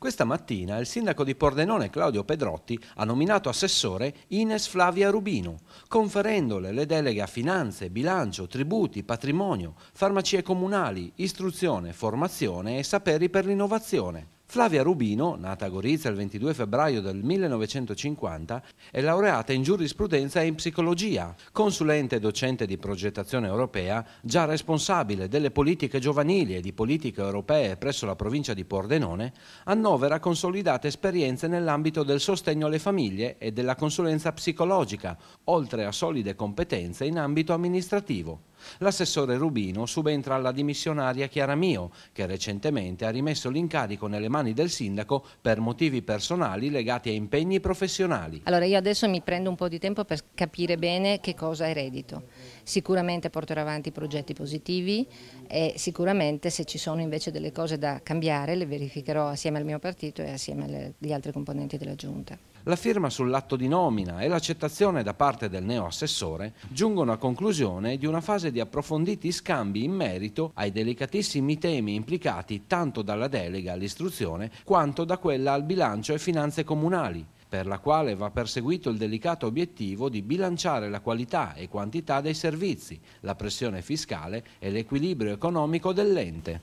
Questa mattina il sindaco di Pordenone Claudio Pedrotti ha nominato assessore Ines Flavia Rubino, conferendole le deleghe a finanze, bilancio, tributi, patrimonio, farmacie comunali, istruzione, formazione e saperi per l'innovazione. Flavia Rubino, nata a Gorizia il 22 febbraio del 1950, è laureata in giurisprudenza e in psicologia, consulente e docente di progettazione europea, già responsabile delle politiche giovanili e di politiche europee presso la provincia di Pordenone, annovera consolidate esperienze nell'ambito del sostegno alle famiglie e della consulenza psicologica, oltre a solide competenze in ambito amministrativo. L'assessore Rubino subentra alla dimissionaria Chiara Mio, che recentemente ha rimesso l'incarico nelle mani del sindaco per motivi personali legati a impegni professionali. Allora io adesso mi prendo un po' di tempo per capire bene che cosa è reddito. Sicuramente porterò avanti progetti positivi e sicuramente se ci sono invece delle cose da cambiare le verificherò assieme al mio partito e assieme agli altri componenti della Giunta. La firma sull'atto di nomina e l'accettazione da parte del neoassessore giungono a conclusione di una fase di approfonditi scambi in merito ai delicatissimi temi implicati tanto dalla delega all'istruzione quanto da quella al bilancio e finanze comunali per la quale va perseguito il delicato obiettivo di bilanciare la qualità e quantità dei servizi, la pressione fiscale e l'equilibrio economico dell'ente.